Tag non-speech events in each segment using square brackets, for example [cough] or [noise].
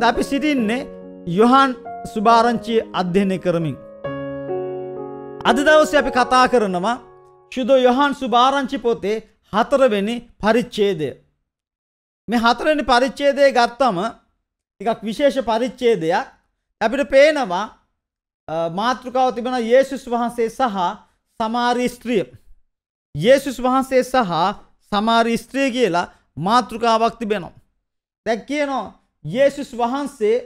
ද අපි සිටින්නේ යොහන් සුභාරංචිය අධ්‍යයනය කරමින්. අද දවස අපි කතා කරනවා ශුද යොහන් සුභාරංචි පොතේ හතරවෙනි පරිච්ඡේදය. මේ හතරවෙනි පරිච්ඡේදය ගත්තම ටිකක් විශේෂ පරිච්ඡේදයක් අපිට පේනවා මාතෘකාව තිබෙන යේසුස් වහන්සේ සහ සමාරි ස්ත්‍රිය. යේසුස් වහන්සේ සහ සමාරි ස්ත්‍රිය කියලා මාතෘකාවක් තිබෙනවා. දැන් කියනවා යේසුස් වහන්සේ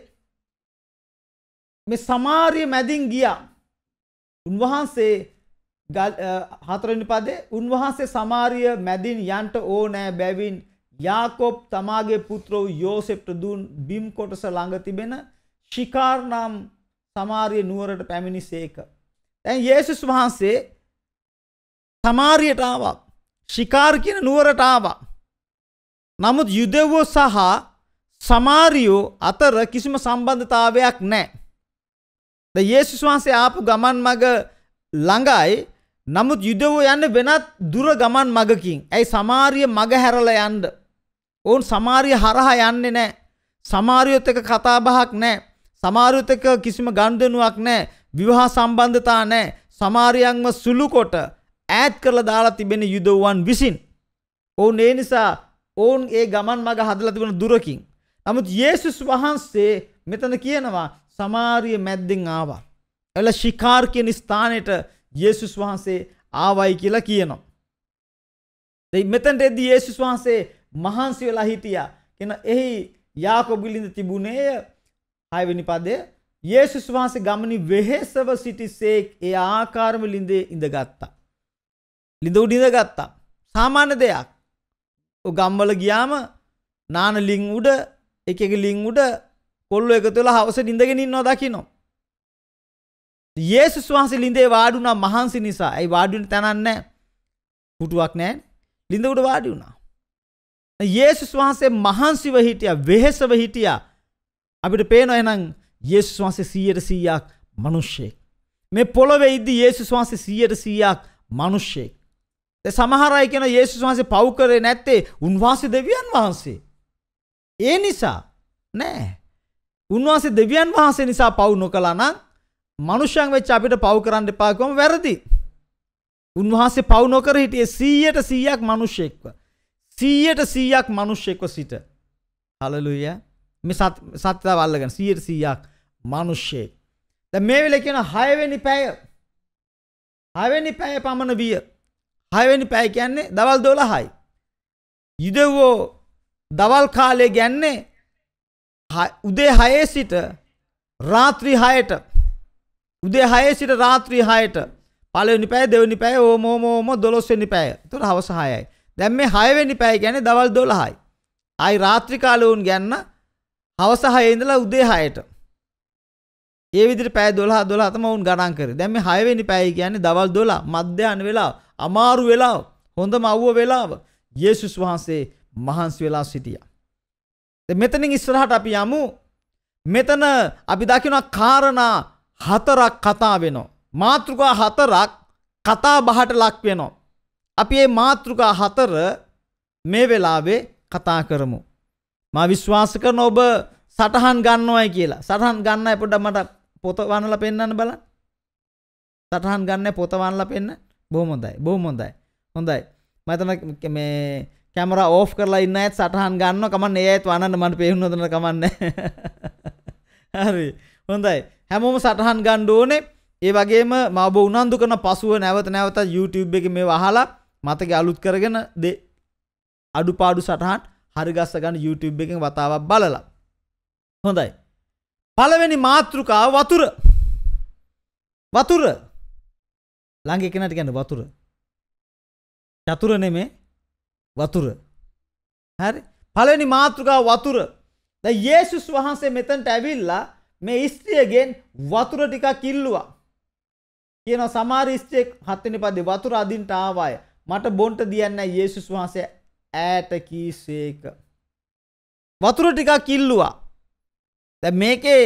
මේ සමාරිය මැදින් ගියා. උන්වහන්සේ හතරවෙනි පදේ උන්වහන්සේ සමාරිය මැදින් යන්ට ඕනෑ බැවින් යාකොබ් තමාගේ පුත්‍ර වූ යෝසෙප්ට දුන් බිම් කොටස ළඟ තිබෙන ශිකාර් නම් සමාරිය නුවරට පැමිණිසේක. දැන් යේසුස් වහන්සේ සමාරියට ආවා. ශිකාර් කියන නුවරට ආවා. නමුත් යුදෙව්වෝ සහ සමාරියෝ අතර කිසිම සම්බන්ධතාවයක් නැහැ. ද යේසුස් වහන්සේ ආපු ගමන් මග ළඟයි. නමුත් යුදෙවෝ යන්නේ වෙනත් දුර ගමන් මගකින්. ඇයි සමාරිය මග හැරලා යන්න? ඔවුන් සමාරිය හරහා යන්නේ නැහැ. සමාරියොත් එක කතා බහක් නැහැ. සමාරියොත් එක කිසිම ගනුදෙනුවක් නැහැ. විවාහ සම්බන්ධතා නැහැ. සමාරියන්ව සුළු කොට ඈත් කරලා දාලා තිබෙන යුදෙවුන් විසින්. ඔවුන් ඒ නිසා ඔවුන් ඒ ගමන් මග හදලා තිබෙන දුරකින් නමුත් යේසුස් වහන්සේ මෙතන කියනවා සමාරිය මැද්දෙන් ආවා. ඇවිල්ලා ශිකාර් කියන ස්ථානෙට යේසුස් වහන්සේ ආවයි කියලා කියනවා. දෙයි මෙතනට එද්දී යේසුස් වහන්සේ මහන්සි වෙලා හිටියා. කියන එහි යාකොබ් ගිලින්ද තිබුණේය. 6 වෙනි පදයේ යේසුස් වහන්සේ ගමනි වෙහෙසව සිටිසේක් ඒ ආකාරම ලිඳේ ඉඳගත්තා. ලිඳ උඩ ඉඳගත්තා. සාමාන්‍ය දෙයක්. ඔය ගම්වල ගියාම නාන ලින් උඩ එක ලිංගුට කොල්ලො එක තුළ හවස ඉඳගෙනින්නවා දකිනවා. ඒසුස් වහන්සේ ලින්දේ වාඩුනා මහන්සි නිසා ඇයි වාඩුවෙන තැනන්නේ පුටුවක් නෑ ලින්දකට වාඩි වුණා. ඒසුස් වහන්සේ මහන්සිව හිටිය වෙහෙසව හිටිය අපිට පේනවා එනම් ඒසුස් වහන්සේ සීයට සීයක් මනුෂ්‍යයෙක්. මේ පොළොවේ ඉද්දි ඒසුස් වහන්සේ සීයට සීයක් මනුෂ්‍යයෙක්. සමහරයි කියන ඒසුස් වහන්සේ පව් කරේ නැත්තේ උන්වහන්සේ දෙවියන් වහන්සේ. ඒ නිසා නෑ. උන්වහන්සේ දෙවියන් වහන්සේ නිසා පව් නොකළා නම් මනුෂ්‍යයන් වෙච්ච අපිට පව් කරන්න එපා කිව්වම වැරදි. උන්වහන්සේ පව් නොකර හිටියේ 100ට 100ක් මිනිස්සෙක්ව. 100ට 100ක් මිනිස්සෙක්ව සිට. හලෙලුයා. මේ සත්‍යතාව අල්ලගෙන 100ට 100ක් මිනිස්සෙක්. දැන් මේ වෙලේ කියන 6 වෙනි පැය 6 වෙනි පැය පමණ විය. 6 වෙනි පැය කියන්නේ දවල් 12යි. යුදෙවෝ දවල් කාලේ ගැන්නේ උදේ 6 සිට රාත්‍රී 6ට උදේ 6 සිට රාත්‍රී 6ට පළවෙනි පැය දෙවෙනි පැය ඕම ඕම ඕම 12 වෙනි පැය. එතකොට හවස 6යි. දැන් මේ 6 වෙනි පැය කියන්නේ දවල් 12යි. ආයි රාත්‍රී කාලේ වුන් ගන්න හවස 6 ඉඳලා උදේ 6ට. ඒ විදිහට පැය 12 12 තමයි වුන් ගණන් කරේ. දැන් මේ 6 වෙනි පැය කියන්නේ දවල් 12 මධ්‍යහන වෙලාව, අමාරු වෙලාව, හොඳම අවුව වෙලාව. යේසුස් වහන්සේ මහන්සි වෙලා සිටියා. මෙතනින් ඉස්සරහට අපි යමු මෙතන අපි දකිනවා කාරණා හතරක් කතා වෙනවා. මාතෘකා හතරක් කතා බහට ලක් වෙනවා. අපි මේ මාතෘකා හතර මේ වෙලාවේ කතා කරමු. මා විශ්වාස කරන ඔබ සටහන් ගන්නවයි කියලා. සටහන් ගන්නයි පොඩ්ඩක් මට පොත වනලා පෙන්වන්න බලන්න. සටහන් ගන්න පොත වනලා පෙන්න. බොහොම හොඳයි. බොහොම හොඳයි. හොඳයි. මම මේ කැමර ඕ් කරලා ඉන්න ඇත් සටහන් ගන්න කමන් ඒත් වන්න මට පේහුණොදන කමන්න [laughs] හරි හොඳයි හැමෝම සටහන් ගණ්ඩෝනේ ඒ වගේම මබ උනන්දු කන පසුව නැවත නැවත YouTube එක මේ වහලා මතක අලුත් කරගෙන දෙ අඩුපාඩු සටහන් හරිගස්ස ගන්න YouTube එකෙන් වතාවක් බලලා හොඳයි පළවෙනි මාතෘකාව වතුර වතුර ළඟ එකනට ගැන වතුර චතුර නෙමේ වතුර. හරි පලනි මාතෘකා වතුර ද ඒසුස් වහන්සේ මෙතන්ට ඇවිල්ලා මේ ස්ත්‍රියගෙන් වතුර ටිකක් කිල්ලුවා. කියන සමාර ස්ත්‍රියෙක් හත්වෙනි පදේ වතුර අදින්ට ආවාය. මට බොන්ට දියන්නේ යේසුස් වහන්සේ ඈට කීසේක. වතුර ටිකක් කිල්ලුවා. දැන් මේකේ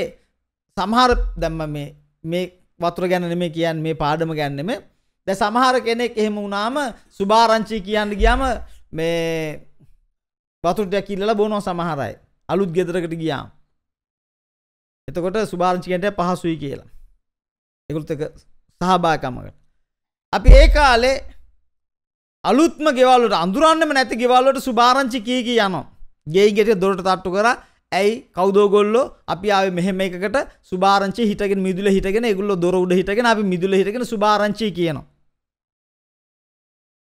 සමහර දැන් මේ මේ වතුර ගැන නෙමෙයි කියන්නේ මේ පාඩම ගැන නෙමෙයි. දැන් සමහර කෙනෙක් එහෙම වුණාම සුභාරංචි කියන්න ගියාම මේ වතුරටයක් ඉල්ලලා බොනවා සමහර අය. අලුත් ගෙදරකට ගියාම. එතකොට සුභාරංචිකන්ට පහසුයි කියලා. ඒගොල්ලොත් එක සහභාගීකමකට. අපි ඒ කාලේ අලුත්ම ගෙවල් වලට අඳුරන්නෙම නැති ගෙවල් වලට සුභාරංචි කී කී යනවා. ගෙයි ගෙට දොරට තට්ටු කරා ඇයි කවුද ඔයගොල්ලෝ අපි ආවේ මෙහෙම එකකට සුභාරංචි හිටගෙන මිදුල හිටගෙන ඒගොල්ලෝ දොර උඩ හිටගෙන අපි මිදුල හිටගෙන සුභාරංචි කියනවා.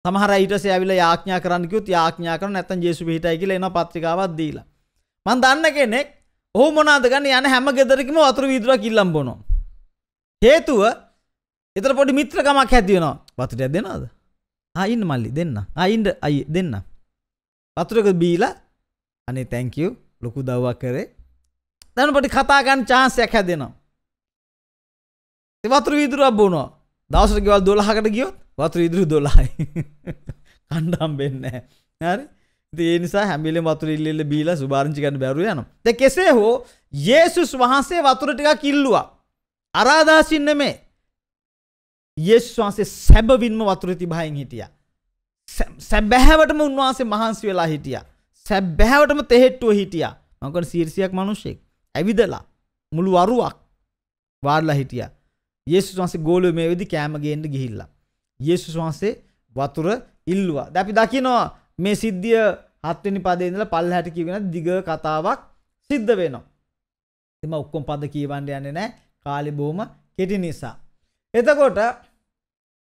සමහර අය ඊටසේ ඇවිල්ලා යාඥා කරන්න කිව්වොත් යාඥා කරන නැත්නම් ජේසු පිහිටයි කියලා එනවා පත්‍රිකාවක් දීලා. මං දන්න කෙනෙක් ඔහු මොනවාද ගන්න යන හැම ගෙදරකම වතුර වීදුරක් ඉල්ලම් බොනවා. හේතුව එතර පොඩි මිත්‍රකමක් ඇති වෙනවා. වතුරයක් දෙනවද? ආ ඉන්න මල්ලි දෙන්න. ආ ඉන්න අයියේ දෙන්න. වතුරක බීලා අනේ thank you ලොකු දව්වක් කරේ. දැන් පොඩි කතා ගන්න chance එකක් හැදෙනවා. ඒ වතුර වීදුරක් බොනවා. දවසට ගෙවල් දොළහකට ගියොත් වතුර ඉදිරි දොලායි [laughs] කණ්ඩම් වෙන්න හරි දේනිසා හැමිල වතුර ඉල්ල බීල සුභාරංචිකට බැරු යන ත කෙසේ හෝ යේසුස් වහන්සේ වතුර ටිකක් කිල්ලුවා අරාදාසින්න මේ යේසුස් වහන්සේ සැබවින්ම වතුර තිබහයින් හිටිය සැබැහැවටම උන්වහන්සේ මහන්සි වෙලා හිටිය සැබැහැවටම තෙහෙට්ටුව හිටිය මකට සීර්සියක් මනුෂ්‍යෙක් ඇවිදලා මුළු වරුවක් වාර්ලා හිටියා යේසුස් වහන්සේ ගෝලුව මේ වෙදි කෑම ගේන්න ගිහිල්ලා. යේසුස් වහන්සේ වතුර ඉල්ලුවා. දැන් අපි දකිනවා මේ සිද්ධිය හත්වෙනි පදේ ඉඳලා පල්හැට කියවෙන දිග කතාවක් සිද්ධ වෙනවා. ඉතින් මම ඔක්කොම පද කියවන්න යන්නේ නැහැ. කාලේ බොහොම කෙටි නිසා. එතකොට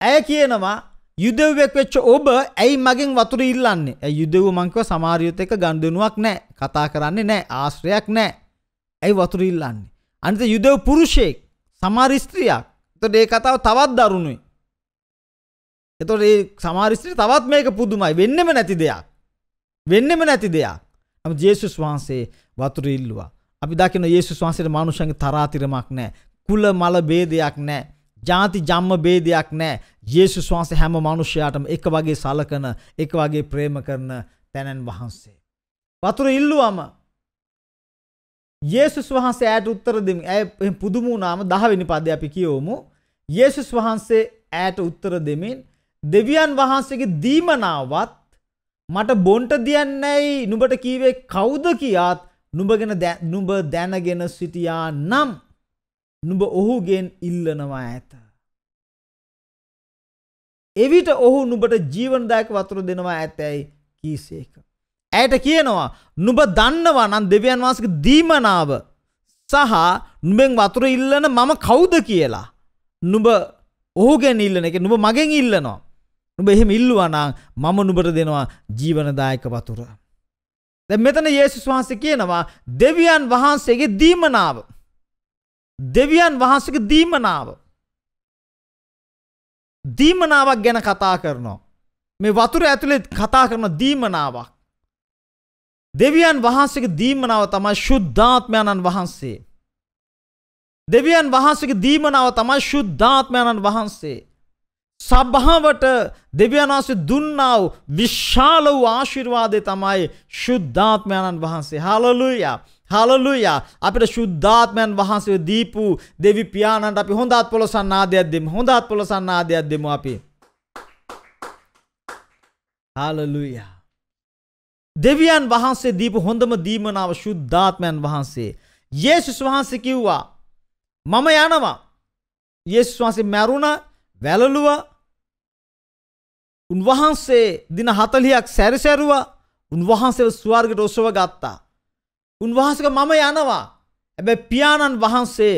ඇය කියනවා යුදෙව්වෙක් වෙච්ච ඔබ ඇයි මගෙන් වතුර ඉල්ලන්නේ? ඇයි යුදෙව්ව මං කිව්වා සමාරියොත් එක්ක ගනුදෙනුවක් නැහැ. කතා කරන්නේ නැහැ. ආශ්‍රයක් නැහැ. ඇයි වතුර ඉල්ලන්නේ? අනිත් යුදෙව් පුරුෂයෙක්, සමාරි ස්ත්‍රියක්. තොට ඒ කතාව තවත් දරුණුයි. එතොට ඒ සමාරිස්ත්‍රී තවත් මේක පුදුමයි වෙන්නම නැති දෙයක්. වෙන්නම නැති දෙයක්. ඇම ජේසුස් වහන්සේ වතුර ඉල්ලවා. අපි දකින ඒසු වහන්සේට මනුෂන්ගේ තරාතිරමක් නෑ. කුල මල බේදයක් නෑ. ජාති ජම්ම බේදයක් නෑ ජේසු වහන්සේ හැම මනුෂ්‍යයාටම එක වගේ සලකන එක වගේ ප්‍රේම කරන තැනැන් වහන්සේ. වතුර ඉල්ලුවම ඒසු වහන්සේ ඇයට උත්තර දෙම ඇ පුදුමුණනාම දහවිනි පද අපි කියවමු යේසුස් වහන්සේ ඈට උත්තර දෙමින් දෙවියන් වහන්සේගේ දීමනාවත් මට බොන්ට දියන්නේයි නුඹට කීවේ කවුද කියාත් නුඹගෙන නුඹ දැනගෙන සිටියා නම් නුඹ ඔහුගෙන් ඉල්ලනවා ඇත. එවිට ඔහු නුඹට ජීවනදායක වතුර දෙනවා ඇතැයි කීසේක. ඇයට කියනවා නුබ දන්නවා නම් දෙවියන් වහන්සේගේ දීමනාව සහ නුඹෙන් වතුර ඉල්ලන මම කවුද කියලා. නුඹ ඔහු ගැන ඉල්ලන එක නුඹ මගෙන් ඉල්ලනවා. නුඹ එහෙම ඉල්ලුවනම් මම නුඹට දෙනවා ජීවනදායක වතුර. දැන් මෙතන යේසුස් වහන්සේ කියනවා දෙවියන් වහන්සේගේ දීමනාව. දෙවියන් වහන්සේගේ දීමනාව. දීමනාවක් ගැන කතා කරනවා. මේ වතුර ඇතුලේ කතා කරන දීමනාවක්. දෙවියන් වහන්සේගේ දීමනාව තමයි ශුද්ධාත්මයන්න් වහන්සේ. දෙවියන් වහන්සේගේ දීමනාව තමයි ශුද්ධාත්මයන්න් වහන්සේ. සභාවට දෙවියන් වහන්සේ දුන්නා වූ විශාල වූ ආශිර්වාදය තමයි ශුද්ධාත්මයන්න් වහන්සේ. හලෙලූයා. හලෙලූයා. අපිට ශුද්ධාත්මයන් වහන්සේ දීපු දෙවි පියාණන්ට අපි හොඳ අත්පොලසන් ආදයක් දෙමු. හොඳ අත්පොලසන් ආදයක් දෙමු අපි. හලෙලූයා. දෙවියන් වහන්සේ දීපු හොඳම දීමනාව ශුද්ධාත්මයන් වහන්සේ. යේසුස් වහන්සේ කිව්වා මම යනවා. යේසුස් වහන්සේ මැරුණ වැළලුව උන්වහන්සේ දින 40ක් සැරිසැරුවා. උන්වහන්සේව ස්වර්ගයට ඔසව ගත්තා. උන්වහන්සේක මම යනවා. හැබැයි පියාණන් වහන්සේ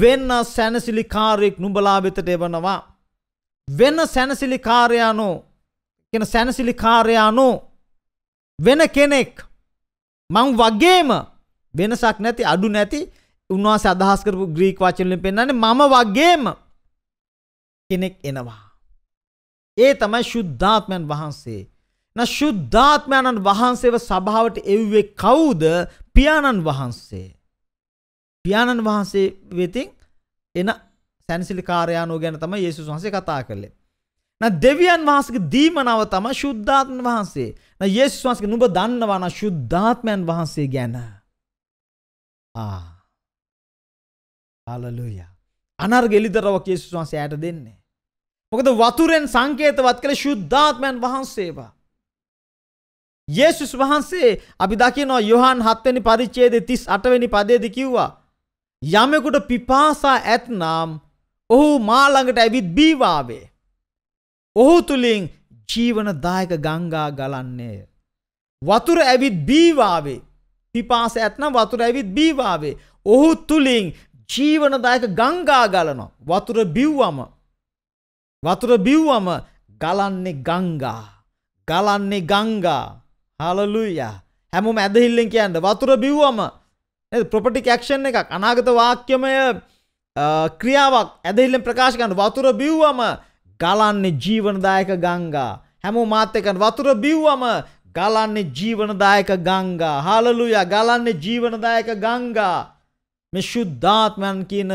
වෙන සැනසිලිකාරයෙක් නුඹලා වෙතට එවනවා. වෙන සැනසිලිකාරයානෝ කියන සැනසිලිකාරයානෝ වෙන කෙනෙක් මං වගේම වෙනසක් නැති අඩු නැති උන්වහන්සේ අදහස් කරපු ග්‍රීක වචන වලින් පෙන්වන්නේ මම වගේම කෙනෙක් එනවා. ඒ තමයි ශුද්ධාත්මයන් වහන්සේ. න ශුද්ධාත්මයන් වහන්සේව සභාවට එව්වේ කවුද? පියාණන් වහන්සේ. පියාණන් වහන්සේ වෙතින් එන සැනසිලිකාරයානෝ ගැන තමයි යේසුස් වහන්සේ කතා කළේ. න දෙවියන් වහන්සේගේ දීමනාව තමයි ශුද්ධාත්මයන් වහන්සේ. න යේසුස් වහන්සේ නුඹ දන්නවා න ශුද්ධාත්මයන් වහන්සේ ගැන. ආ හලලුය. අනර් ගෙලිදරව යේසුස් වහන්සේ ඇයට දෙන්නේ. මොකද වතුරෙන් සංකේතවත් කළ ශුද්ධාත්මයන් වහන්සේවා. යේසුස් වහන්සේ අපි දකිනවා යොහන් 7 වෙනි පරිච්ඡේදයේ 38 වෙනි පදයේදී කිව්වා යමෙකුට පිපාසා ඇතනම් ඔහු මා ළඟට ඇවිත් බීවාවේ. ඔහු තුලින් ජීවනදායක ගංගා ගලන්නේය. වතුර ඇවිත් බීවාවේ. පිපාස ඇත්නම් වතුර ඇවිත් බීවාවේ. ඔහු තුලින් ජීවනදායක ගංගා ගලනවා. වතුර බිව්වම වතුර බිව්වම ගලන්නේ ගංගා. ගලන්නේ ගංගා. හලලුයා. හැමෝම ඇදහිල්ලෙන් කියන්න වතුර බිව්වම ප්‍රොපටික් ඇක්ෂන් එකක් අනාගත වාක්‍යමය ක්‍රියාවක් ඇදහිල්ලෙන් ප්‍රකාශ කරන්න වතුර බිව්වම ගලන්නේ ජීවනදායක ගංගා. හැමෝ මාත් එක්ක වතුර බිව්වම ගලන්නේ ජීවනදායක ගංගා. හලලුයා ගලන්නේ ජීවනදායක ගංගා. මේ ශුද්ධාත්මයන් කියන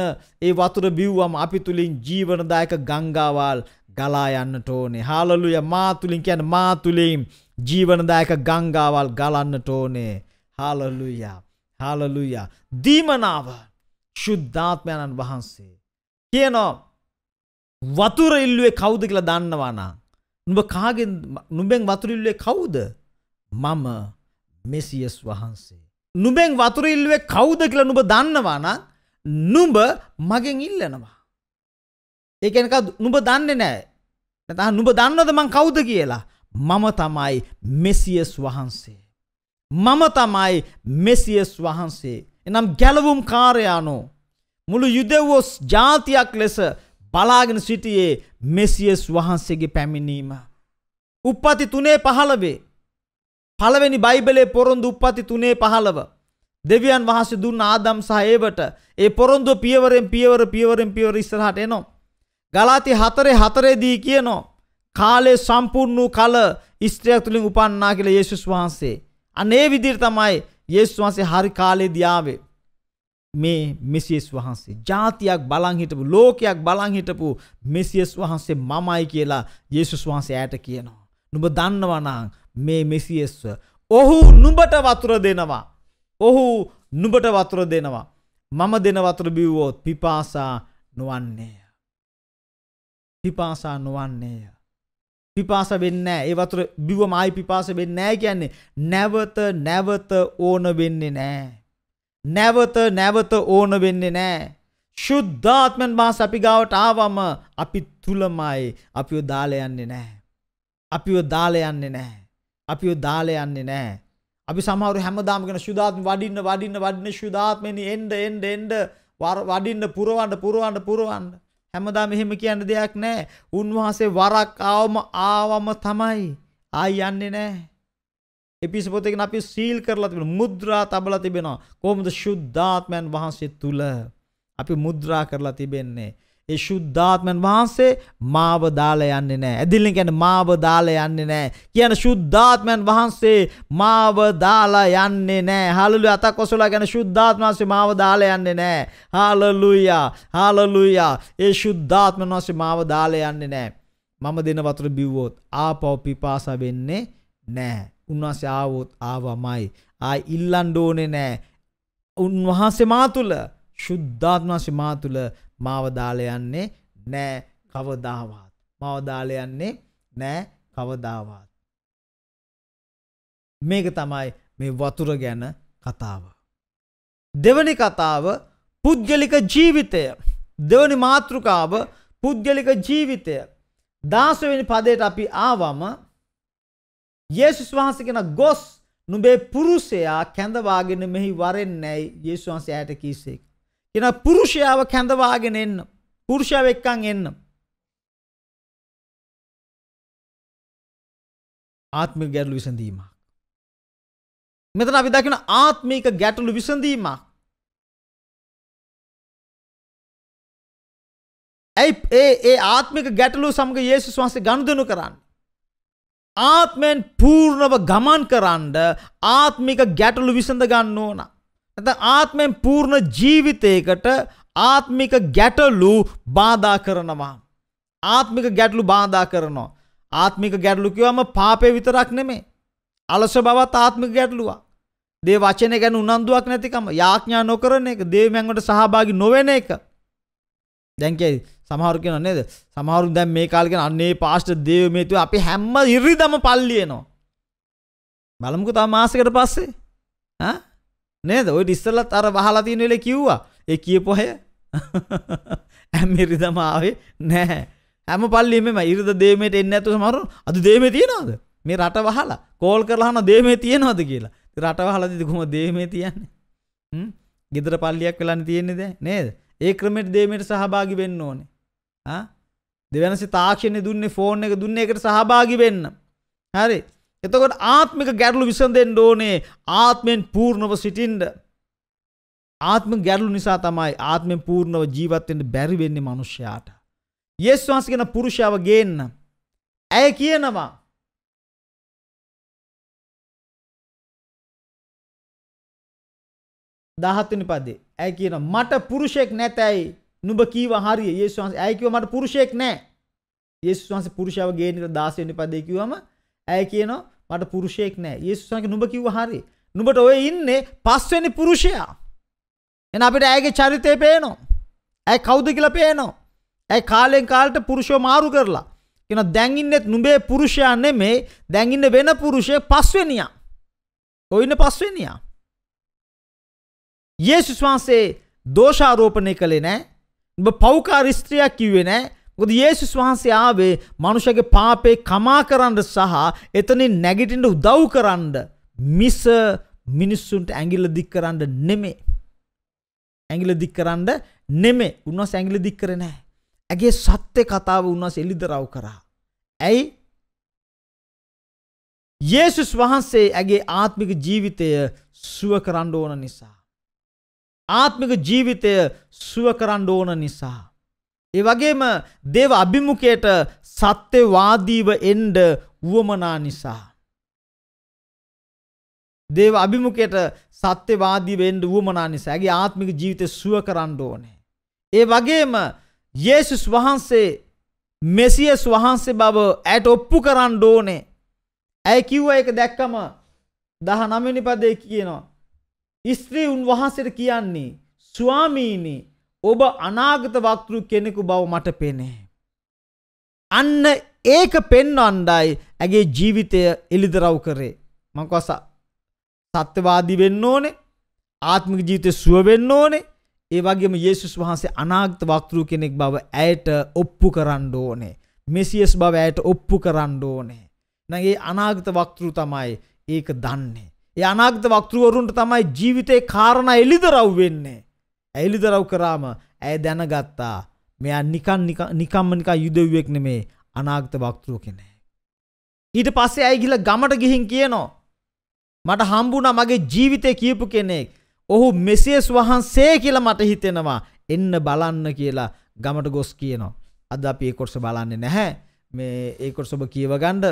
ඒ වතුර බිව්වම අපි තුලින් ජීවනදායක ගංගාවල් ගලා යන්නට ඕනේ. හාලලුයා මා තුලින් කියන්නේ මා තුලින් ජීවනදායක ගංගාවල් ගලන්නට ඕනේ. හාලලුයා. හාලලුයා. දීමනාව ශුද්ධාත්මයන් වහන්සේ කියනවා වතුර ඉල්ලුවේ කවුද කියලා දන්නවා නම් නුඹ කාගෙන් නුඹෙන් වතුර ඉල්ලුවේ කවුද? මම මෙසියස් වහන්සේ. නුබෙන් වතුර ඉල්ලුවේ කවුද කියලා නුඹ දන්නවා නම් නුඹ මගෙන් ඉල්ලනවා. ඒ කියන්නේ නුඹ දන්නේ නැහැ. නැත්නම් නුඹ දන්නවද මං කවුද කියලා? මම තමයි මෙසියස් වහන්සේ. මම තමයි මෙසියස් වහන්සේ. එනම් ගැලවුම් කාර්යානෝ මුළු යුදෙව්වොස් ජාතියක් ලෙස බලාගෙන සිටියේ මෙසියස් වහන්සේගේ පැමිණීම. උප්පති තුනේ පහළවේ පළවෙනි බයිබලේ පොරොන්දු උප්පති තුනේ පහළව. දෙවියන් වහන්සේ දුන්න ආදම් සහ ඒවට ඒ පොරොන්දුව පියවරෙන් පියවර පියවරෙන් පියවර ඉස්සරහට එනවා. ගලාති හතරේ හතරේදී කියනවා කාලේ සම්පූර්ණ වූ කල ස්ත්‍රියක් තුලින් උපන්නා කියලා යේසුස් වහන්සේ. අනේ විදිහට තමයි යේසුස් වහන්සේ හරි කාලේදී ආවේ. මේ මෙසියස් වහන්සේ ජාතියක් බලන් හිටපු ලෝකයක් බලන් හිටපු මෙසියස් වහන්සේ මමයි කියලා යේසුස් වහන්සේ ඇයට කියනවා. නුඹ දන්නවනම් මේ මෙසියස්ව. ඔහු නුඹට වතුර දෙනවා. ඔහු නුඹට වතුර දෙනවා. මම දෙන වතුර බිව්වෝත් පිපාසා නොවන්නේය. පිපාසා නොවන්නේය. පිපාස වෙන්නෑ ඒ වතුර බිව්වම ආයි පිපාස වෙන්නේ නැහැ කියන්නේ නැවත නැවත ඕන වෙන්නේ නැහැ. නැවත නැවත ඕන වෙන්නේ නැහැ. ශුද්ධාත්මන් මාස අපි ගාවට ආවම අපි තුලමයි අපිව දාලා යන්නේ නැහැ. අපිව දාලා යන්නේ නැහැ. අපිව දාලා යන්නේ නැහැ. අපි සමහරු හැමදාම කියන සුදාත්ම වඩින්න වඩින්න වඩින්න සුදාත්මෙනි එන්න එන්න එන්න වඩින්න පුරවන්න පුරවන්න පුරවන්න හැමදාම එහෙම කියන්න දෙයක් නැහැ. උන්වහන්සේ වරක් ආවම ආවම තමයි ආයි යන්නේ නැහැ. එපිස පොතේ අපි සීල් කරලා තිබෙන මුද්‍රා තබලා තිබෙනවා කොහොමද සුද්ධාත්මයන් වහන්සේ තුල අපි මුද්‍රා කරලා තිබෙන්නේ ඒ ශුද්ධාත්මන් වහන්සේ මාව දාලා යන්නේ නැහැ. ඇදිල්ලෙන් කියන්නේ මාව දාලා යන්නේ නැහැ. කියන ශුද්ධාත්මන් වහන්සේ මාව දාලා යන්නේ නැහැ. හාලෙලුයා අතක් ඔසවලා කියන ශුද්ධාත්මන් වහන්සේ මාව දාලා යන්නේ නැහැ. හාලෙලුයා. හාලෙලුයා. ඒ ශුද්ධාත්මන් වහන්සේ මාව දාලා යන්නේ නැහැ. මම දෙන වතුර බිව්වොත් ආපව පිපාස වෙන්නේ නැහැ. උන්වහන්සේ ආවොත් ආවමයි. ආයි ඉල්ලන්න ඕනේ නැහැ. උන්වහන්සේ මා තුල ශුද්ධාත්මන් වහන්සේ මා තුල මාව දාලා යන්නේ නෑ කවදාවත්. මාව දාලා යන්නේ නෑ කවදාවත්. මේක තමයි මේ වතුර ගැන කතාව. දෙවනි කතාව පුද්ගලික ජීවිතය. දෙවනි මාතෘකාව පුද්ගලික ජීවිතය. දාසවෙනි පදයට අපි ආවම යේසුස් වහන්සේ කෙන ගොස් නුඹේ පුරුෂයා කැඳවාගෙන මෙහි වරෙන්නේයි යේසුස් වහන්සේ ඇයට කීසේක. එන පුරුෂයාව කැඳවාගෙන එන්න. පුරුෂයාව එක්කන් එන්න. ආත්මික ගැටලු විසඳීමක්. මෙතන අපි දකින ආත්මික ගැටලු විසඳීමක්. ඇයි ඒ ඒ ආත්මික ගැටලු සමග යේසුස් වහන්සේ ගනුදෙනු කරන්නේ? ආත්මෙන් පූර්ණව ගමන් කරන්න ආත්මික ගැටලු විසඳ ගන්න ඕන. ආත්මෙන් පූර්ණ ජීවිතයකට ආත්මික ගැටලු බාධා කරනවා. ආත්මික ගැටලු බාධා කරනවා. ආත්මික ගැටලු කිව්වම පාපේ විතරක් නෙමෙයි. අලස බවත් ආත්මික ගැටලුවක්. දේ වචන ගැන උනන්දුවක් නැතිකම යාඥා නොකරන එක දේවයන්වට සහභාගි නොවෙන එක. දැන් කියයි සමහරු කියනවා නේද? සමහරු දැන් මේ කාලේ කියන අන්නේ පාස්ටර් දේව මේතු අපි හැම ඉරිදම පල්ලියනවා. බලමුකෝ තව මාසෙකට පස්සේ. ඈ නේද ඔය ඉස්සල්ලත් අර වහලා තියෙන වෙලේ කිව්වා ඒ කියපු අය ඇමරිදම [laughs] ආවේ නැහැ හැම පල්ලියෙම ඉරිද දේමේට එන්නේ නැතුව සමහර අද දේමේ තියනවද මේ රට වහලා කෝල් කරලා අහන දේමේ තියනවද කියලා රට වහලා දීද කොහොමද දේමේ තියන්නේ හ්ම් ගෙදර පල්ලියක් වෙලානේ තියෙන්නේ දැන් නේද ඒ ක්‍රමයට දේමේට සහභාගි වෙන්න ඕනේ ආ දෙවනසේ තාක්ෂණය දුන්නේ ෆෝන් එක දුන්නේ එකට සහභාගි වෙන්න හරි එතකොට ආත්මික ගැටලු විසඳෙන්න ඕනේ ආත්මෙන් පූර්ණව සිටින්න. ආත්ම ගැටලු නිසා තමයි ආත්මෙන් පූර්ණව ජීවත් වෙන්න බැරි වෙන්නේ මිනිස්යාට. යේසුස් වහන්සේ කියන පුරුෂයාව ගේන්න. ඇය කියනවා දහත්වෙනි පදේ. ඇයි කියන මට පුරුෂයෙක් නැතයි නුඹ කීව හරිය. යේසුස් වහන්සේ ඇයි කිව්වා මට පුරුෂයෙක් නැහැ. යේසුස් වහන්සේ පුරුෂයාව ගේන්න 16 වෙනි පදේ කිව්වම ඇය කියනවා මට පුරුෂයෙක් නෑ ඒසුසනක නුඹ කිව්ව හරි නුඹට ඔය ඉන්නේ පස්වෙනි පුරුෂයා එන අපිට ඇගේ චරිතය පේනවා ඇයි කෞුද කියල පේනවා ඇයි කාලෙන් කාලට පුරුෂෝ මාරු කරලා කෙන දැඟින්නෙත් නුබේ පුරුෂයා නෙමේ දැඟින්න වෙන පුරුෂය පස්වෙනියා ඔයින්න පස්වෙනියා යේසුස් වහන්සේ දෝෂාරෝපණය කළේ නෑ උඹ පෞකා රිස්ත්‍රියයක් කිව්වේ නෑ ගොද ඒසුස් වහන්සේ ආවේ මනුෂගේ පාපේ කමා කරන්න සහ එතනින් නැගිටින්ට උදව් කරන්න මිස මිනිස්සුන්ට ඇගිල්ල දික් කරන්න නෙමේ. ඇගිල දික් කරන්න නෙමේ උන්වස් ඇගිල දික් කරනෑ. ඇගේ සත්‍ය කතාව උන්වස් එලිදරව් කරා. ඇයි යේසුස් වහන්සේ ඇගේ ආත්මික ජීවිතය සුව කරන්න ඕන නිසා. ආත්මික ජීවිතය සුව කරන්න ඕන නිසා. ඒ වගේම දේව අභිමුඛයට සත්‍යවාදීව එන්න උවමනා නිසා දේව අභිමුඛයට සත්‍යවාදී වෙන්න උවමනා නිසා ඇගේ ආත්මික ජීවිතය සුව කරන්න ඕනේ. ඒ වගේම යේසුස් වහන්සේ මෙසියස් වහන්සේ බව ඇයට ඔප්පු කරන්න ඕනේ. ඇයි කිව්වා ඒක දැක්කම 19 වෙනි පදේ කියනවා. ස්ත්‍රී උන් වහන්සේට කියන්නේ ස්වාමීනි ඔබ අනාගත වක්තෘ කෙනෙකු බව මට පෙනේ. අන්න ඒක පෙන්න අන්ඩයි ඇගේ ජීවිතය එලිදරව් කරේ. මංකොස සත්‍යවාදී වෙන්න ඕනේ ආත්මික ජීවිතය සුවවෙන්න ඕනේ ඒ වගේම යේසුස් වහන්සේ අනාගත වක්තෘ කෙනෙක් බව ඇයට ඔප්පු කරන්න ඕනේ. මෙසියස් බව ඇයට ඔප්පු කරන්න ඕනේ. නැගේ අනාගත වක්තෘ තමයි ඒක දන්නේ. ඒ අනාගත වක්තෘවරුන්ට තමයි ජීවිතේ කාරණ එලිදරව් වෙන්නේ. ඇයිලිදරව් කරාම ඇය දැනගත්තා මෙයා නිකන් නිකම්මනිකා යුදව්වෙක් නෙමේ අනාගත වක්තරුව කෙනෙක්. ඊට පස්සේ ඇයි ගිල ගමට ගිහින් කියනෝ. මට හම්බුණා මගේ ජීවිතය කියපු කෙනෙක් ඔහු මෙසේස් වහන්සේ කියලා මට හිතෙනවා එන්න බලන්න කියලා ගමට ගොස් කියනවා. අද අපි ඒ කොටස බලන්නේ නැහැ මේ ඒ කොටස ඔබ කියවගන්න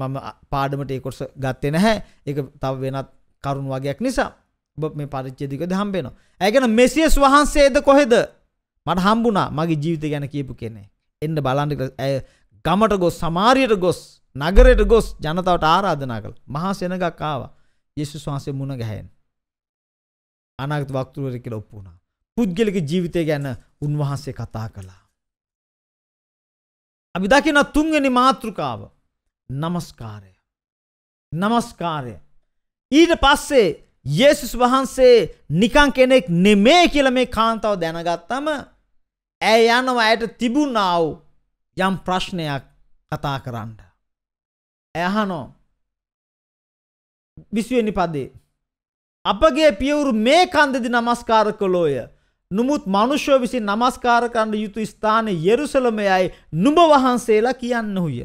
මම පාඩමට ඒ කොටස ගත්තේ නැහැ ඒක තව වෙනත් කරුණු වගයක් නිසා ඔබ මේ පරිච්ඡේදික දහම්බෙනවා. ඇයගෙන මෙසියස් වහන්සේද කොහෙද? මට හම්බුණා මගේ ජීවිතය ගැන කියපු කෙනෙක්. එන්න බලන්න ඇය ගමට ගොස් සමාරියට ගොස් නගරයට ගොස් ජනතාවට ආරාධනා කළා. මහා සෙනඟක් ආවා. යේසුස් වහන්සේ මුණ ගැහෙන්න. අනාගත වක්තුවර කියලා ඔප්පු වුණා. පුද්ගලික ජීවිතය ගැන උන්වහන්සේ කතා කළා. අපි දකින තුන්වෙනි මාතෘකාව. নমස්කාරය. নমස්කාරය. ඊට පස්සේ යේසුස් වහන්සේ නිකං කෙනෙක් නෙමේ කියල මේ කාන්තාව දැනගත්තම ඇය යනවා ඇයට තිබුණාව යම් ප්‍රශ්නයක් කතා කරන්න. ඇහනෝ විස්ුවනි පදේ. අපගේ පියවුරු මේ කන්දදි නමස්කාර කළෝය. නොමුත් මනුෂ්‍යෝ විසි නමස්කාර කරන්න යුතු ස්ථාන යෙරුසලමයයි නුඹ වහන්සේලා කියන්න හුය.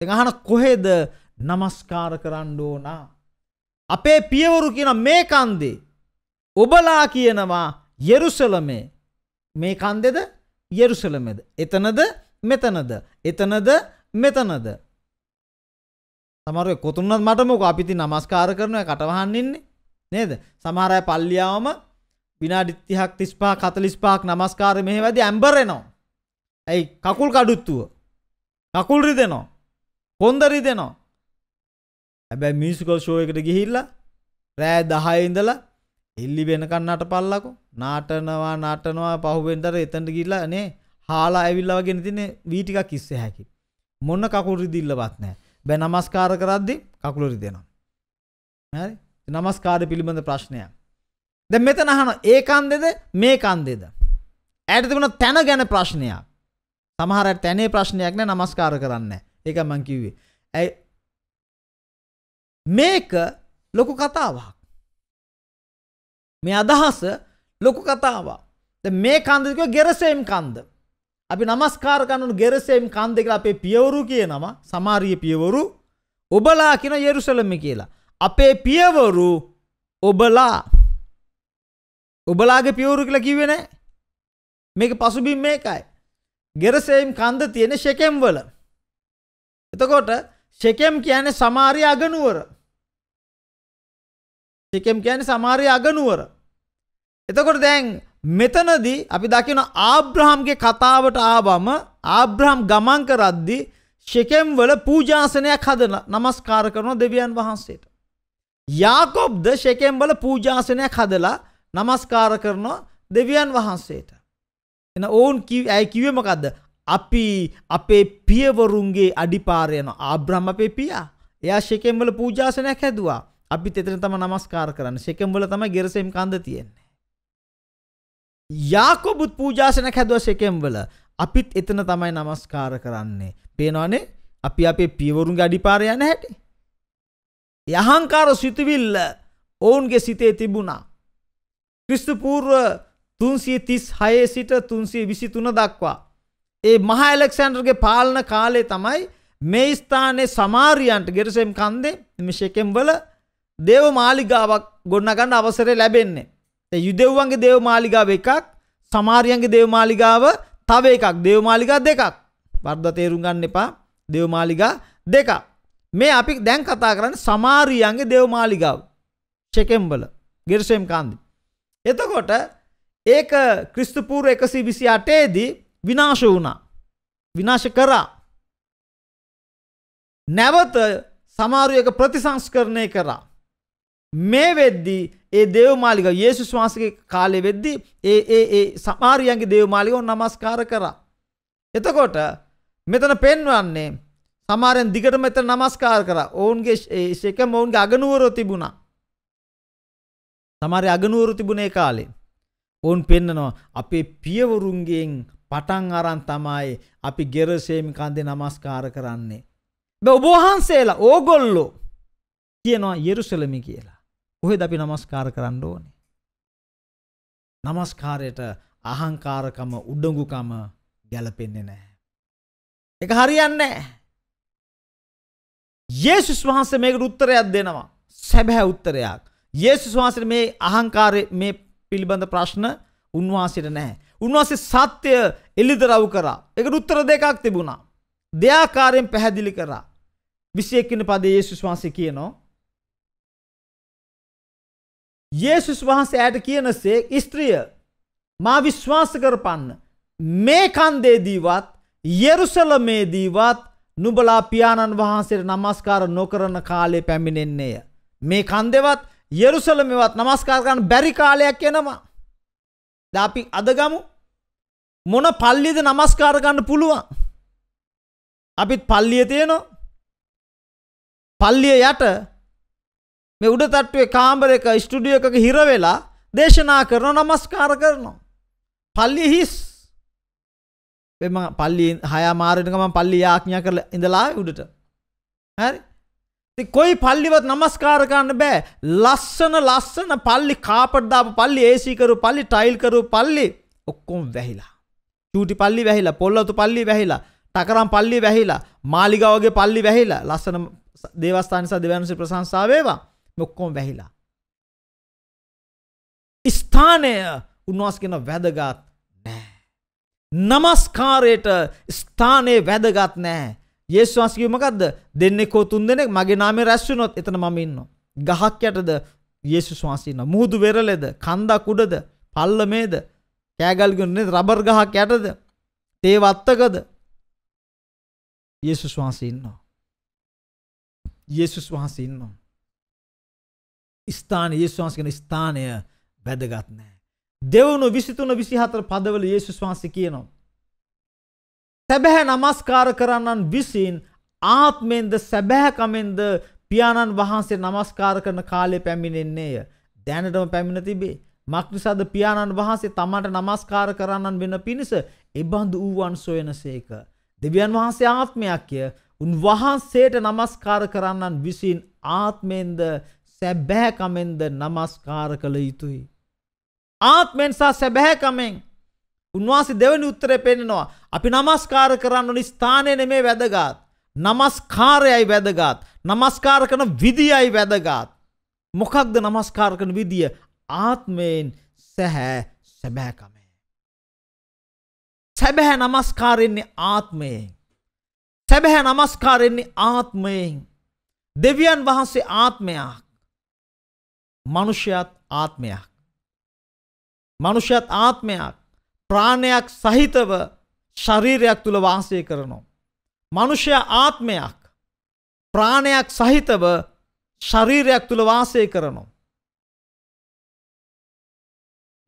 දෙහන කොහෙද නමස්කාර කරන්න ඕනා. අපේ පියවරු කියන මේ කන්දේ ඔබලා කියනවා යෙරුසලමේ මේ කන්දෙද යෙරුසලමෙද එතනද මෙතනද එතනද මෙතනද සමර කොතුන්නත් මටමක අපිති නමස්කාර කරනය කටවහන්නින්නේ නේද සමහරය පල්ලියාවම විනාඩිත්තිහක් තිස්පා කතලිස්පාක් නමස්කාර මෙහෙවැදි ඇම්බරෙනවා ඇයි කකුල් කඩුත්තුව කකුල්රි දෙනවා කොන්දරි දෙනවා හැබැයි මියසිකල් ෂෝ එකට ගිහිල්ලා රෑ 10 ඉඳලා එල්ලි වෙනකන් නටපල්ලකෝ නාටනවා නටනවා පහුවෙන්තර එතනට ගිහිල්ලා නේ හාලා ඇවිල්ලා වගේ තියෙන්නේ වී ටිකක් ඉස්සේ හැකි මොන කකුල් රිදිල්ලවත් නැහැ බෑ নমස්කාර කරද්දි කකුල රිදෙනවා හරි নমස්කාර පිළිබඳ ප්‍රශ්නයක් දැන් මෙතන අහන ඒ කන්දේද මේ කන්දේද ඇයට තිබුණ තැන ගැන ප්‍රශ්නයක් සමහර තැනේ ප්‍රශ්නයක් නෑ নমස්කාර කරන්නේ ඒක මං කිව්වේ ඇයි මේක ලොකු කතාවක්. මේ අදහස ලොකු කතාවක්. මේ කන්දක ගෙරසේම් කන්ද. අපි නමස්කාර කන්නු ගෙරසේම් කන්ද කියලා අපේ පියවරු කියනවා සමාරිය පියවරු ඔබලා කියන යෙරුසලම කියලා. අපේ පියවරු ඔබලා ඔබලාගේ පියවරු කියලා කිව්වේ නෑ. මේක පසුබිම් මේකයි. ගෙරසේම් කන්ද තියෙන ෂෙකෙම් වල. එතකොට ෂෙකෙම් කියන්නේ සමාරිය අගනුවර. එකෙම් කියන සමාරය අගනුවර. එතකොට දැන් මෙතනදි අපි දකින ආබ්‍රහම්ගේ කතාවට ආවම ආබ්‍රහම් ගමන් කරද්දි ශෙකෙම්වල පූජාසනයක් හදන නමස්කාර කරන දෙවියන් වහන්සේට. යාකොබ්ද ශෙකෙම්වල පූජාසනයක් හදලා නමස්කාර කරනවා දෙවියන් වහන්සේට. එන ඔවුන් ඇයි කිවමකක්ද අපි අපේ පියවරුන්ගේ අඩිපාරයන ආබ්‍රහ්ම අපේ පියා එයා ශෙකෙම්වල පූජාසනයක් හැදවා අපිත් එතන තම නමස්කාර කරන්න සෙකම්වල තම ගෙරසෙම් කන්ද තියෙන්නේ. යාකොබුත් පූජාසන හැදුව සෙකම්වල අපිත් එතන තමයි නමස්කාර කරන්නේ. පේනවානේ අපි අපේ පියවරුන් ගඩිපාරය යන හැටි. යහංකාර සිතුවිල්ල ඔවුන්ගේ සිතේ තිබුණා. ක්‍රිස්තුපූර්ව තුන්සිය තිස් හයේ සිට තුන්සිය විසි තුන දක්වා. ඒ මහා එලෙක්සන්ඩර්ගේ පාලන කාලේ තමයි මේ ස්ථානයේ සමාරියන්ට ගෙරසෙම් කන්දේ මිශකෙම් වල දේව මාලිගාවක් ගොන්නගන්න අවසරය ලැබෙන්නේ යුදෙව්වන්ගේ දේව මාලිගාව එකක් සමාරියන්ගේ දේව මාලිගාව තව එකක් දේව මාලිගා දෙකක් වර්ධ තේරුම් ගන්න එපා දේව මාලිගා දෙකක් මේ අපි දැන් කතා කරන්න සමාරියන්ගේ දේව මාලිගාව චෙකෙම්බල ගෙර්ෂයම් කාන්දි. එතකොට ඒක ක්‍රිස්තුපූර් එකසි විසි අටේදී විනාශ වුණා විනාශ කරා නැවත සමාරුවක ප්‍රතිසංස්කරණය කරා මේ වෙද්දී ඒ දේවමාලික යේසුස් වහන්සේගේ කාලේ වෙද්දී ඒ ඒ ඒ සමාරියන්ගේ දේවමාලිකව නමස්කාර කරා. එතකොට මෙතන පෙන්වන්නේ සමාරෙන් දිගට මෙතන නමස්කාර කරා. ඔවුන්ගේ ශේකම ඔවුන්ගේ අගනුවර තිබුණා. සමාරේ අගනුවර තිබුණේ කාලේ. ඔවුන් පෙන්නනවා අපේ පියවරුන්ගෙන් පටන් අරන් තමයි අපි ගෙරසේමි කන්දේ නමස්කාර කරන්නේ. බ ඔබ වහන්සේලා ඕගොල්ලෝ කියනවා යෙරුසලමි කියලා. කොහෙද අපි নমස්කාර කරන්න ඕනේ? নমස්කාරයට අහංකාරකම උඩඟුකම ගැලපෙන්නේ නැහැ. ඒක හරියන්නේ නැහැ. යේසුස් වහන්සේ මේකට උත්තරයක් දෙනවා. සැබෑ උත්තරයක්. යේසුස් වහන්සේට මේ අහංකාරයේ මේ පිළිබඳ ප්‍රශ්න උන්වහන්සේට නැහැ. උන්වහන්සේ සත්‍ය එළිදරව් කරා. ඒකට උත්තර දෙකක් තිබුණා. දෙයාකාරයෙන් පැහැදිලි කරා. 21 වෙනි පදයේ යේසුස් වහන්සේ කියනවා යේසුස් වහන්සේ ඇයට කියනසේ ස්ත්‍රිය මා විශ්වාස කරපන්න මේ කන්දේදීවත් යෙරුසලමේදීවත් නුබලා පියාණන් වහන්සේට නමස්කාර නොකරන කාලේ පැමිණෙන්නේය. මේ කන්දෙවත් යෙරුසලමවත් නමස්කාරගන්න බැරි කාලයක් එනවා. දාපි අදගමු මොන පල්ලිද නමස්කාරගන්න පුළුවන්. අපිත් පල්ලිය තියනවා. පල්ලිය යට මේ උඩ තට්ටුවේ කාමරයක ස්ටුඩියෝ එකක හිර වෙලා දේශනා කරන නමස්කාර කරනවා. පල්ලි හිස්. මම පල්ලි හය මාරෙනක මම පල්ලි යාඥා කරලා ඉඳලා උඩට. හරි. ඉතින් કોઈ පල්ලිවත් නමස්කාර කරන්න බෑ. ලස්සන ලස්සන පල්ලි කාපට් දාපු පල්ලි AC කරු පල්ලි ටයිල් කරු පල්ලි ඔක්කොම වැහිලා. චූටි පල්ලි වැහිලා, පොල්ලතු පල්ලි වැහිලා, ටකරම් පල්ලි වැහිලා, මාලිගාවගේ පල්ලි වැහිලා. ලස්සන දේවස්ථාන සහ දෙවියන්සේ ප්‍රශංසා වේවා. ඔක්කොම වැහිලා. ස්ථානය උන්වහන්සේගෙන වැදගත් නෑ. নমස්කාරයට ස්ථානේ වැදගත් නෑ. යේසුස් වහන්සේ කිව්වේ මොකද්ද? දෙන්නේ කෝ තුන් දෙනෙක් මගේ නාමයෙන් රැස් වෙනොත් එතන මම ඉන්නවා. ගහක් යටද යේසුස් වහන්සේ ඉන්නවා. මුහුදු වෙරළේද, කන්දක් උඩද, පල්ලමේද, කෑගල් ගන්නේ රබර් ගහක් යටද, තේ වත්තකද යේසුස් වහන්සේ ඉන්නවා. යේසුස් වහන්සේ ඉන්නවා. ස්ථාන යේසුවන්ස කියන ස්ථානය වැදගත් නෑ. දෙවුණු විසිතුන විසිහතර පදවල යේසුස් වහන්සේ කියනවා. සැබැහැ නමස්කාර කරන්නන් විසින් ආත්මෙන්ද සැබෑකමෙන්ද පියාණන් වහන්සේ නමස්කාර කරන කාලය පැමිණෙන්නේය. දැනටම පැමිණ තිබේ. මක්නිසාද පියාණන් වහන්සේ තමට නමස්කාර කරන්නන් වෙන පිණිස එබඳු වූවන් සොයන සේක. දෙවියන් වහන්සේ ආත්මයක්ය උන් වහන්සේට නමස්කාර කරන්නන් විසින් ආත්මෙන්ද සැබෑකමෙන්ද නමස්කාර කළ යුතුයි. ආත්මෙන් සහ සැබෑකමෙන් උන්වහන්සේ දෙවනි උත්තරේ පෙන්නනවා. අපි නමස්කාර කරන්න ඕනි ස්ථානය නෙමේ වැදගත්. නමස්කාරයයි වැදගත්. නමස්කාර කරන විදියයි වැදගත්. මොකක්ද නමස්කාර කරන විදිය? ආත්මයෙන් සැහැ සැබෑකමෙන්. සැබෑ නමස්කාරෙන්නේ ආත්මයෙන්. සැබැහැ නමස්කාරෙන්නේ ආත්මයෙන්. දෙවියන් වහන්සේ ආත්මයක්. මනුෂ්‍යයත් ආත්මයක්. මනුෂ්‍යත් ආත්මයක් ප්‍රාණයක් සහිතව ශරීරයක් තුළ වාසය කරනවා. මනුෂ්‍ය ආත්මයක් ප්‍රාණයක් සහිතව ශරීරයක් තුළ වාසය කරනවා.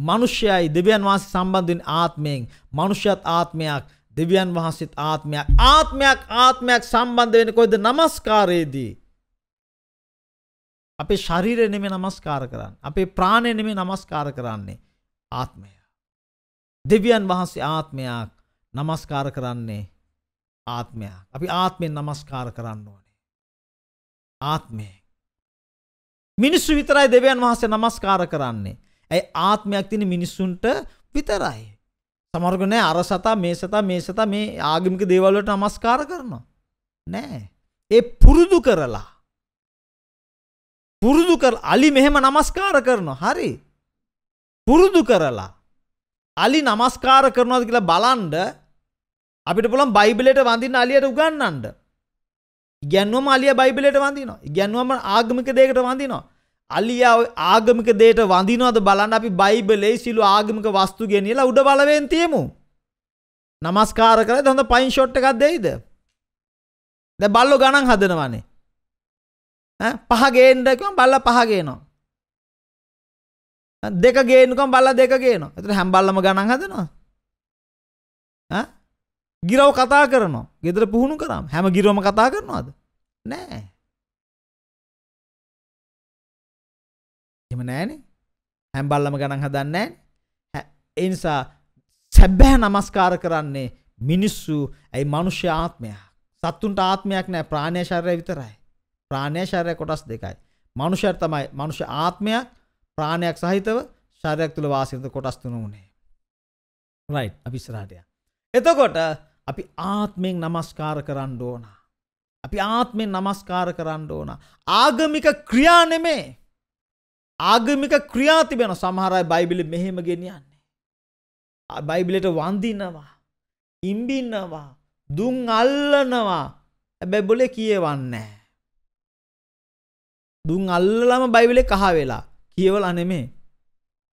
මනුෂ්‍යයයි දෙවියන් වහන්සේ සම්බන්ධෙන් ආත්මයෙන් මනුෂ්‍යත් ආත්මයක් දෙවියන් වහන්සේත් ආත්මයක් ආත්මයක් ආත්මයක් සම්බන්ධ වෙන්නේ කොයිද? নমස්කාරයේදී අපේ ශරීරය නෙමෙයි নমස්කාර කරන්නේ. අපේ ප්‍රාණය නෙමෙයි নমස්කාර කරන්නේ. ආත්මය. දෙවියන් වහන්සේ ආත්මයක් নমස්කාර කරන්නේ ආත්මයක්. අපි ආත්මෙන් নমස්කාර කරන්න ඕනේ. ආත්මය. මිනිස්සු විතරයි දෙවියන් වහන්සේ নমස්කාර කරන්නේ. ඇයි ආත්මයක් තියෙන මිනිස්සුන්ට විතරයි. සමහරව නෑ අර සතා මේ සතා මේ සතා මේ ආගමික දේවල් වලට নমස්කාර කරනවා. නෑ. ඒ පුරුදු කරලා පුරුදු කර අලි මෙහෙම නමස්කාර කරනවා. හරි. පුරුදු කරලා අලි නමස්කාර කරනවාද කියලා බලන්ඩ අපිට පුළුවන් බයිබලයට වඳින්න අලියට උගන්වන්න. ඉගැන්වම අලිය බයිබලයට වඳිනවා. ඉගැන්වම ආගමික දෙයකට වඳිනවා. අලියා ආගමික දෙයට වඳිනවද බලන්න අපි බයිබලේ සිළු ආගමික වස්තු ගෙනියලා උඩ බලවෙන් තියමු. නමස්කාර කරලා හොඳ පයින් ෂොට් එකක් දෙයිද? දැන් බල්ලෝ ගණන් හදනවානේ. පහ ගේන්ඩකම් බල්ල පහගේනවා. දෙක ගේනකම් බල්ල දෙක ගේනවා එතට හැම්බල්ලම ගණන් හදනවා ගිරව කතා කරනවා ගෙදර පුහුණු කරම් හැම ගිරවම කතා කරනවාද නෑ එම නෑන හැම්බල්ලම ගණන් හදන්න එනිසා සැබ්බැහැ නමස්කාර කරන්නේ මිනිස්සු ඇයි මනුෂ්‍ය ආත්මයක් සත්තුන්ට ආත්මයක් නෑ ප්‍රාණය ශරය විතරයි ප්‍රාණය ශරීරය කොටස් දෙකයි. මනුෂ්‍යය තමයි මනුෂ්‍ය ආත්මයක් ප්‍රාණයක් සහිතව ශරීරයක් තුල වාසිරත කොටස් තුන උනේ. රයිට් අපි ඉස්සරහට යන්න. එතකොට අපි ආත්මෙන් নমස්කාර කරන්න ඕන. අපි ආත්මෙන් নমස්කාර කරන්න ඕන. ආගමික ක්‍රියා නෙමේ. ආගමික ක්‍රියා තිබෙන සමහර අය බයිබලෙ මෙහෙම ගෙනියන්නේ. බයිබලෙට වඳිනවා. ඉම්බින්නවා. දුන් අල්ලනවා. හැබැයි බොලේ කියවන්නේ දුන් අල්ලලම බයිබලේ කහ වෙලා කියවලා නෙමේ.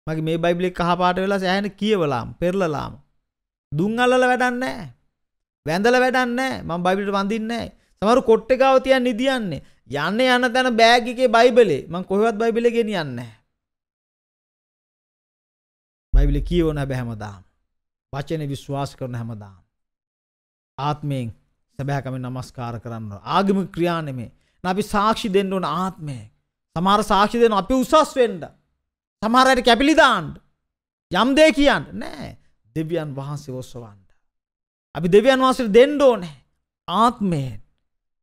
මගේ මේ බයිබලේ කහ පාට වෙලා සෑහෙන කියවලාම් පෙරලලාම්. දුන් අල්ලලා වැඩක් නැහැ. වැඳලා වැඩක් නැහැ. මම බයිබලෙට වඳින්නේ නැහැ. සමහරු කොට්ටේ ගාව තියන් නිදියන්නේ. යන්නේ යන තැන බෑග් එකේ බයිබලේ මම කොහෙවත් බයිබලේ ගෙනියන්නේ නැහැ. බයිබලේ කියවන හැබැයි හැමදාම. වචනේ විශ්වාස කරන හැමදාම. ආත්මයෙන් සැබෑකම නමස්කාර කරන්න ඕන. ආගමික ක්‍රියා නෙමෙයි. අපි සාක්ෂි දෙන්න ඕන ආත්මය. සමහර සාක්ෂි දෙන්න අපි උසස් වෙන්න. සමහර අයට කැපිලි දාන්න. යම් දේ කියන්න නෑ. දෙවියන් වහන්සේ ඔස්සවන්න. අපි දෙවියන් වහන්සේට දෙන්න ඕනේ. ආත්මයෙන්.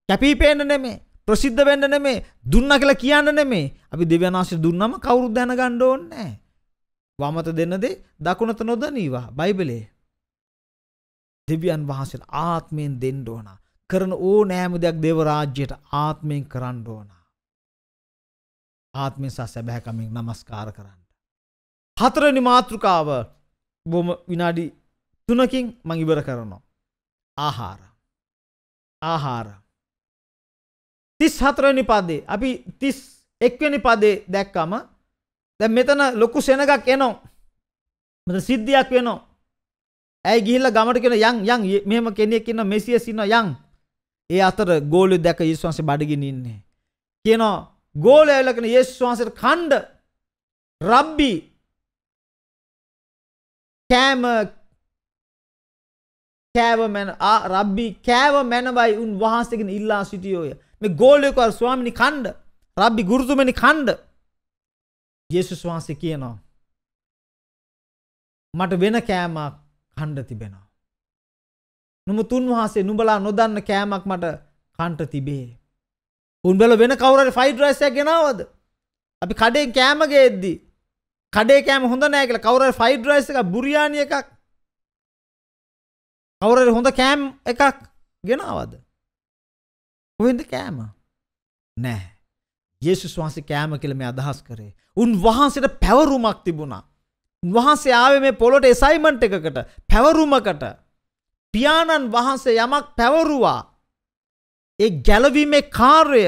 කැපී පෙනෙන්න නෙමෙයි. ප්‍රසිද්ධ වෙන්න නෙමෙයි. දුන්නා කියලා කියන්න නෙමෙයි. අපි දෙවියන් වහන්සේට දුන්නම කවුරුත් දැනගන්න ඕනේ නෑ. වමත දෙන දේ දකුණත නොදනීවා බයිබලයේ. දෙවියන් වහන්සේට ආත්මයෙන් දෙන්න ඕනා. කරන ඕනෑම දෙයක් දේව රාජ්‍යයට ආත්මයෙන් කරන්න ඕන. ආත්මයෙන් සැබෑකමින් নমස්කාර කරන්න. හතරවෙනි මාතෘකාව බොම විනාඩි 3කින් මම ඉවර කරනවා. ආහාර. ආහාර. 34 වෙනි පදේ අපි 31 වෙනි පදේ දැක්කම දැන් මෙතන ලොකු සෙනගක් එනවා. මෙතන සිද්ධියක් වෙනවා. ඇයි ගිහිල්ලා ගමට කියන යන් යන් මෙහෙම කෙනෙක් ඉන්න මෙසියස් ඉන්න යන් ඒ අතර ගෝලය දැක යේසුස් වහන්සේ බඩගින්න ඉන්නේ. කියනවා ගෝලය ඇවිල්ලාගෙන යේසුස් වහන්සේට කණ්ඩ රබ්බි කෑම කෑවමන රබ්බි කෑවමනවයි උන් වහන්සේගෙන ඉල්ලා සිටියෝය. මේ ගෝලය කව ස්වාමිනී කණ්ඩ රබ්බි ගුරුතුමනි කණ්ඩ යේසුස් වහන්සේ කියනවා මට වෙන කෑමක් කණ්ඩ තිබෙනවා. නමුත් උන්වහන්සේ නුඹලා නොදන්න කෑමක් මට කන්ට තිබේ. උන්බල වෙන කවුරට ෆයිඩ් රයිස්යක් ගෙනාවද? අපි කඩේ කෑම ගේද්දි කඩේ කෑම හොඳ නෑ කියලා කවුරුහරි ෆයිඩ් රයිස් එකක් බුරියානි එකක් කවුරුහරි හොඳ කෑම එකක් ගෙනාවද? කොහෙන්ද කෑම? නෑ. යේසුස් වහන්සේ කෑම කියලා මේ අදහස් කරේ. උන් වහන්සේට පැවරුමක් තිබුණා. උන්වහන්සේ ආවේ මේ පොළොට assignment එකකට පැවරුමකට පියාණන් වහන්සේ යමක් පැවරුවා ඒ ගැලවීමේ කාර්ය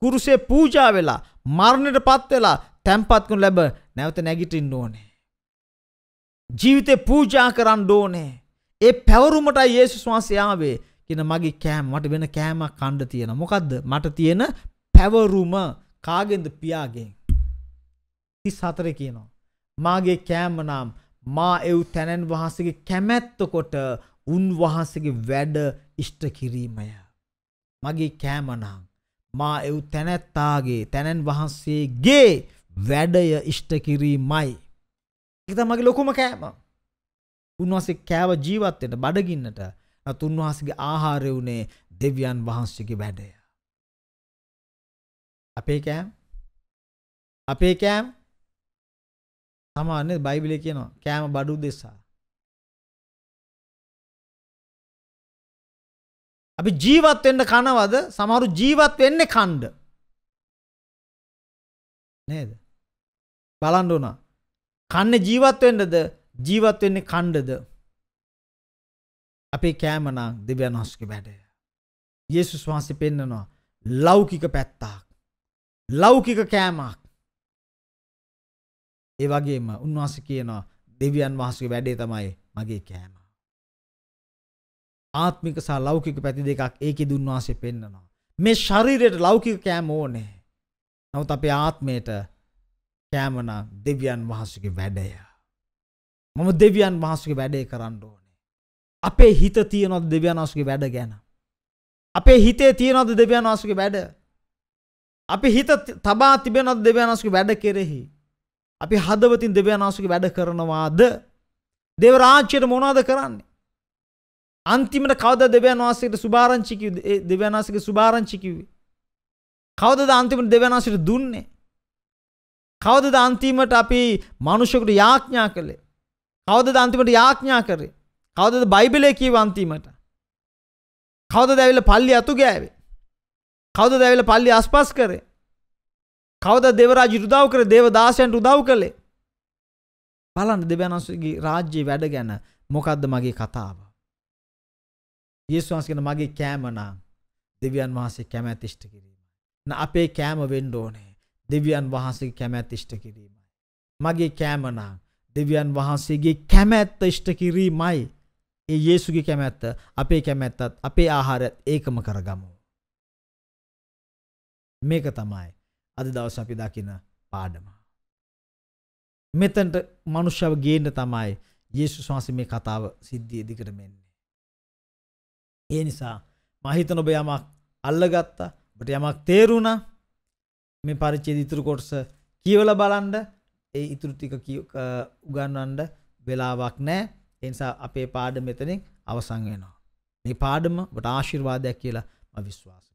කුරුසේ පූජා වෙලා මරණයට පත් වෙලා තැන්පත්කුන් ලැබ නැවත නැගිටින්න ඕනේ. ජීවිතේ පූජා කරන්න ඕනේ. ඒ පැවරුමටයි යේසුස් වහන්සේ ආවේ. කියන මගේ කෑම මට වෙන කෑමක් කන්න තියෙන. මොකද්ද? මට තියෙන පැවරුම කාගෙන්ද පියාගෙන්. 34 කියනවා. මාගේ කෑම නම් මා එව් තැනන් වහන්සේගේ කැමැත්ත කොට උන්වහන්සේගේ වැඩ ඉෂ්ට කිරීමය. මගේ කෑමනම් මා එව් තැනැත්තාගේ තැනන් වහන්සේගේ වැඩය ඉෂ්ට කිරීමයි. එක මගේ ලොකුම කෑම. උන්වහසේ කෑව ජීවත්වයට බඩගින්නට නත් උන්වහසගේ ආහාරය වුණේ දෙවියන් වහන්සේගේ වැඩය. අපේ කෑම් අපේ කෑම් සමාන්‍ය බයිබිලේ කියනවා කෑම බඩු දෙසා අපි ජීවත් වෙන්න කනවද සමහරු ජීවත් වෙන්නේ කණ්ඩ නේද බලන්න උනා කන්නේ ජීවත් වෙන්නද ජීවත් වෙන්නේ කණ්ඩද අපේ කෑම නම් දෙවියන් වහන්සේගේ වැඩය යේසුස් වහන්සේ පෙන්නනවා ලෞකික පැත්තක් ලෞකික කෑමක් ඒ වගේම උන්වහන්සේ කියනවා දෙවියන් වහන්සේගේ වැඩේ තමයි මගේ කෑම ආත්මික සහ ලෞකික පැති දෙකක් ඒකේ දුන්වාසේ පෙන්නනවා. මේ ශරීරයට ලෞකික කෑම ඕනේ. නමුත් අපේ ආත්මයට කෑම නම් දෙවියන් වහන්සේගේ වැඩය. මම දෙවියන් වහන්සේගේ වැඩේ කරන්න ඕනේ. අපේ හිත තියනවද දෙවියන් වහන්සේගේ වැඩ ගැන? අපේ හිතේ තියනවද දෙවියන් වහන්සේගේ වැඩ? අපි හිත තබා තිබෙනවද දෙවියන් වහන්සේගේ වැඩ කෙරෙහි? අපි හදවතින් දෙවියන් වහන්සේගේ වැඩ කරනවාද? දේව රාජ්‍යයට මොනවද කරන්නේ? අන්තිමට කවද දෙවියන් වහන්සේට සුභාරංචි කිව්වේ? දෙවියන් වහන්සේගේ සුභාරංචි කිව්වේ. කවදද අන්තිමට දෙවියන් වහන්සේට දුන්නේ? කවදද අන්තිමට අපි මිනිසෙකුට යාඥා කළේ? කවදද අන්තිමට යාඥා කරේ? කවදද බයිබලයේ කියව අන්තිමට? කවදද ඇවිල්ලා පල්ලි අතු ගෑවේ? කවදද ඇවිල්ලා පල්ලි අස්පස් කරේ? කවද දෙවරාජ උදව් කරේ? දේවදාසයන්ට උදව් කළේ? බලන්න දෙවියන් වහන්සේගේ රාජ්‍යයේ වැඩ ගැන මොකද්ද මගේ කතාව? යේසුස් වහන්සේ කියන මගේ කෑම නම් දෙවියන් වහන්සේ කැමැති ඉෂ්ට කිරීමයි. න අපේ කෑම වෙන්න ඕනේ දෙවියන් වහන්සේගේ කැමැත්ත ඉෂ්ට කිරීමයි. මගේ කෑම නම් දෙවියන් වහන්සේගේ කැමැත්ත ඉෂ්ට කිරීමයි. ඒ යේසුගේ කැමැත්ත අපේ කැමැත්තත් අපේ ආහාරයත් ඒකම කරගමු. මේක තමයි අද දවස අපි දකින පාඩම. මෙතනට මනුෂ්‍යව ගේන්න තමයි යේසුස් වහන්සේ මේ කතාව සිද්ධිය දිගට මෙන්නේ. ඒ නිසා මහිතන ඔබ යමක් අල්ලගත්තා ඔබට යමක් තේරුණා මේ පරිච්ඡේද ඉතුරු කොටස කියවලා බලන්න ඒ ඉතුරු ටික උගන්වන්න වෙලාවක් නැහැ ඒ නිසා අපේ පාඩම මෙතනින් අවසන් වෙනවා මේ පාඩම ඔබට ආශිර්වාදයක් කියලා මම විශ්වාස